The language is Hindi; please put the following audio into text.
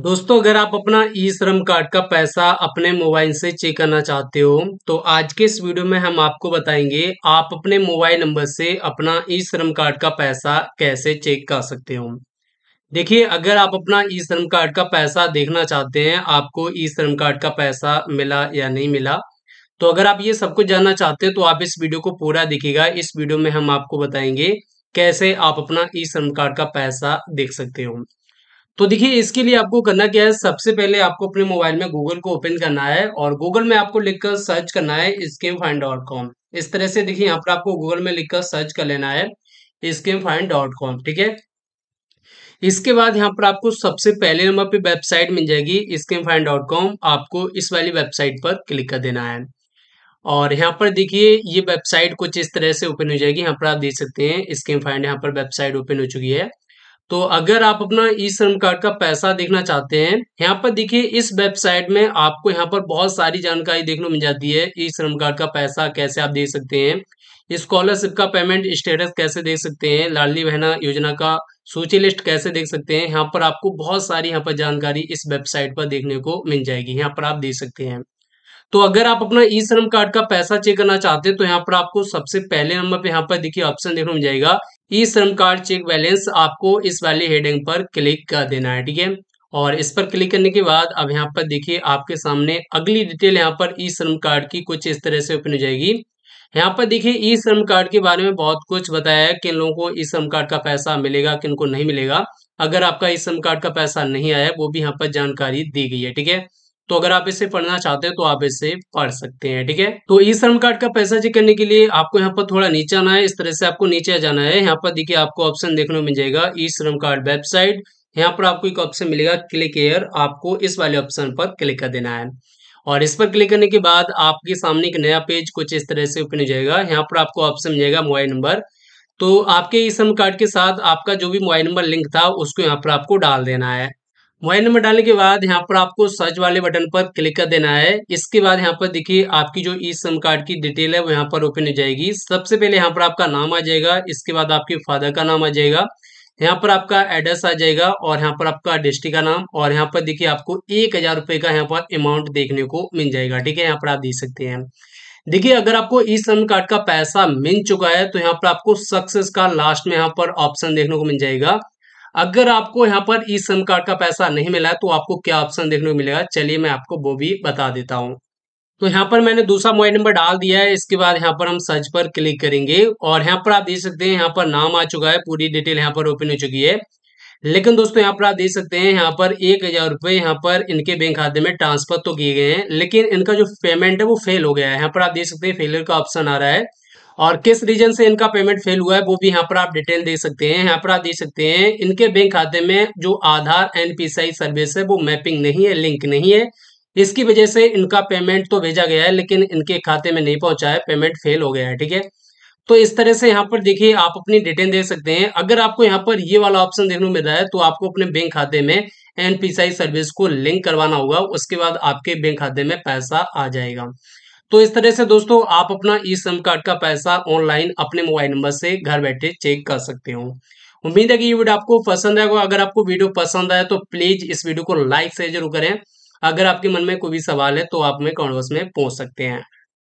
दोस्तों अगर आप अपना ई श्रम कार्ड का पैसा अपने मोबाइल से चेक करना चाहते हो तो आज के इस वीडियो में हम आपको बताएंगे आप अपने मोबाइल नंबर से अपना ई श्रम कार्ड का पैसा कैसे चेक कर सकते हो देखिए अगर आप अपना ई श्रम कार्ड का पैसा देखना चाहते हैं आपको ई श्रम कार्ड का पैसा मिला या नहीं मिला तो अगर आप ये सब कुछ जानना चाहते हैं तो आप इस वीडियो को पूरा देखिएगा इस वीडियो में हम आपको बताएंगे कैसे आप अपना ई श्रम कार्ड का पैसा देख सकते हो तो देखिए इसके लिए आपको करना क्या है सबसे पहले आपको अपने मोबाइल में गूगल को ओपन करना है और गूगल में आपको लिखकर सर्च करना है स्कीम फाइन डॉट कॉम इस तरह से देखिए यहाँ पर आपको गूगल में लिखकर सर्च कर लेना है स्कीम फाइन डॉट कॉम ठीक है इसके बाद यहाँ पर आपको सबसे पहले नंबर पे वेबसाइट मिल जाएगी स्कीम फाइन डॉट कॉम आपको इस वाली वेबसाइट पर क्लिक कर देना है और यहाँ पर देखिए ये वेबसाइट कुछ इस तरह से ओपन हो जाएगी यहाँ पर आप देख सकते हैं स्कीम फाइंड यहाँ पर वेबसाइट ओपन हो चुकी है तो अगर आप अपना ई श्रम कार्ड का पैसा देखना चाहते हैं यहाँ पर देखिए इस वेबसाइट में आपको यहाँ पर बहुत सारी जानकारी देखने मिल जाती है ई श्रम कार्ड का पैसा कैसे आप दे सकते हैं स्कॉलरशिप का पेमेंट स्टेटस कैसे देख सकते हैं लाडली बहना योजना का सूची लिस्ट कैसे देख सकते हैं यहाँ पर आपको बहुत सारी यहाँ पर जानकारी इस वेबसाइट पर देखने को मिल जाएगी यहाँ पर आप देख सकते हैं तो अगर आप अपना ई श्रम कार्ड का पैसा चेक करना चाहते हैं तो यहाँ पर आपको सबसे पहले नंबर पे यहाँ पर देखिए ऑप्शन देखने मिल जाएगा ई श्रम कार्ड चेक बैलेंस आपको इस वाली हेडिंग पर क्लिक कर देना है ठीक है और इस पर क्लिक करने के बाद अब यहाँ पर देखिए आपके सामने अगली डिटेल यहाँ पर ई श्रम कार्ड की कुछ इस तरह से ओपन हो जाएगी यहाँ पर देखिए ई श्रम कार्ड के बारे में बहुत कुछ बताया है किन लोगों को ई श्रम कार्ड का पैसा मिलेगा किन को नहीं मिलेगा अगर आपका ई श्रम कार्ड का पैसा नहीं आया वो भी यहाँ पर जानकारी दी गई है ठीक है तो अगर आप इसे पढ़ना चाहते हैं तो आप इसे पढ़ सकते हैं ठीक है तो ई श्रम कार्ड का पैसा चेक करने के लिए आपको यहाँ पर थोड़ा नीचे आना है इस तरह से आपको नीचे जाना है यहाँ पर देखिए आपको ऑप्शन देखने को मिल जाएगा ई श्रम कार्ड वेबसाइट यहाँ पर आपको एक ऑप्शन मिलेगा क्लिक एयर आपको इस वाले ऑप्शन पर क्लिक कर देना है और इस पर क्लिक करने के बाद आपके सामने एक नया पेज कुछ इस तरह से ओपन हो जाएगा यहाँ पर आपको ऑप्शन मिल जाएगा मोबाइल नंबर तो आपके ई श्रम कार्ड के साथ आपका जो भी मोबाइल नंबर लिंक था उसको यहाँ पर आपको डाल देना है मोबाइल नंबर डालने के बाद यहाँ पर आपको सर्च वाले बटन पर क्लिक कर देना है इसके बाद यहाँ पर देखिए आपकी जो ई सिम कार्ड की डिटेल है वो यहाँ पर ओपन हो जाएगी सबसे पहले यहाँ पर आपका नाम आ जाएगा इसके बाद आपके फादर का नाम आ जाएगा यहाँ पर आपका एड्रेस आ जाएगा और यहाँ पर आपका डिस्ट्रिक्ट का नाम और यहाँ पर देखिए आपको एक हजार रुपए का यहाँ पर अमाउंट देखने को मिल जाएगा ठीक है यहाँ पर आप देख सकते हैं देखिए अगर आपको ई श्रम कार्ड का पैसा मिल चुका है तो यहाँ पर आपको सक्सेस का लास्ट में यहाँ पर ऑप्शन देखने को मिल जाएगा अगर आपको यहाँ पर ई श्रम कार्ड का पैसा नहीं मिला है तो आपको क्या ऑप्शन देखने को मिलेगा चलिए मैं आपको वो भी बता देता हूँ तो यहाँ पर मैंने दूसरा मोबाइल नंबर डाल दिया है इसके बाद यहाँ पर हम सर्च पर क्लिक करेंगे और यहाँ पर आप देख सकते हैं यहाँ पर नाम आ चुका है पूरी डिटेल यहाँ पर ओपन हो चुकी है लेकिन दोस्तों यहाँ पर आप देख सकते हैं यहाँ पर एक हजार रुपये यहाँ पर इनके बैंक खाते में ट्रांसफर तो किए गए हैं लेकिन इनका जो पेमेंट है वो फेल हो गया है यहाँ पर आप देख सकते हैं फेलियर का ऑप्शन आ रहा है और किस रीजन से इनका पेमेंट फेल हुआ है वो भी यहाँ पर आप डिटेल दे सकते हैं यहाँ पर आप दे सकते हैं इनके बैंक खाते में जो आधार एनपीसीआई सर्विस है वो मैपिंग नहीं है लिंक नहीं है इसकी वजह से इनका पेमेंट तो भेजा गया है लेकिन इनके खाते में नहीं पहुंचा है पेमेंट फेल हो गया है ठीक है तो इस तरह से यहाँ पर देखिए आप अपनी डिटेल दे सकते हैं अगर आपको यहाँ पर ये वाला ऑप्शन देखने को मिल रहा है तो आपको अपने बैंक खाते में एनपीसीआई सर्विस को लिंक करवाना होगा उसके बाद आपके बैंक खाते में पैसा आ जाएगा तो इस तरह से दोस्तों आप अपना ई श्रम कार्ड का पैसा ऑनलाइन अपने मोबाइल नंबर से घर बैठे चेक कर सकते हो उम्मीद है कि ये वीडियो आपको पसंद आएगा अगर आपको वीडियो पसंद आया तो प्लीज इस वीडियो को लाइक से जरूर करें अगर आपके मन में कोई भी सवाल है तो आप हमें कॉन्वर्स में पहुंच सकते हैं